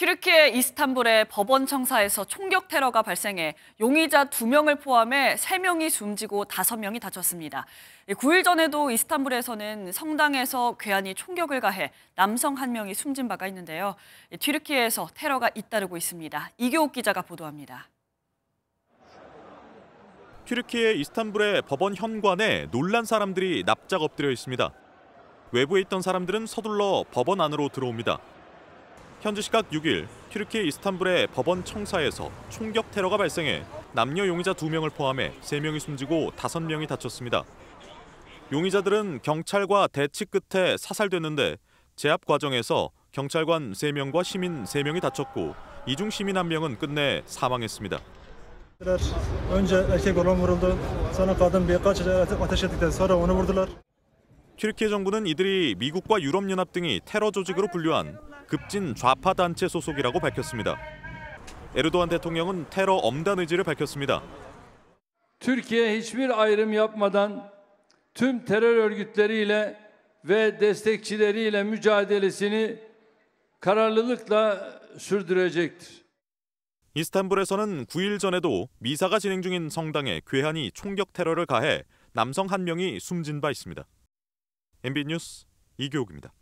키르키에 이스탄불의 법원 청사에서 총격 테러가 발생해 용의자 2명을 포함해 3명이 숨지고 5 명이 다쳤습니다. 9일 예, 전에도 이스탄불에서는 성당에서 괴한이 총격을 가해 남성 한 명이 숨진 바가 있는데요. 예, 튀르키예에서 테러가 잇따르고 있습니다. 이교욱 기자가 보도합니다. 튀르키예 이스탄불의 법원 현관에 놀란 사람들이 납작 엎드려 있습니다. 외부에 있던 사람들은 서둘러 법원 안으로 들어옵니다. 현지 시각 6일 튀르키 이스탄불의 법원 청사에서 총격 테러가 발생해 남녀 용의자 2명을 포함해 3명이 숨지고 5명이 다쳤습니다. 용의자들은 경찰과 대치 끝에 사살됐는데 제압 과정에서 경찰관 3명과 시민 3명이 다쳤고 이중 시민 1명은 끝내 사망했습니다. 튀르키예 정부는 이들이 미국과 유럽연합 등이 테러 조직으로 분류한 급진 좌파 단체 소속이라고 밝혔습니다. 에르도안 대통령은 테러 엄단 의지를 밝혔습니다. t ü r k hiçbir ayrım yapmadan tüm terör örgütleriyle ve destekçileriyle mücadelesini kararlılıkla sürdürecektir. 이스탄불에서는 9일 전에도 미사가 진행 중인 성당에 괴한이 총격 테러를 가해 남성 한 명이 숨진 바 있습니다. MB 뉴스 이교욱입니다.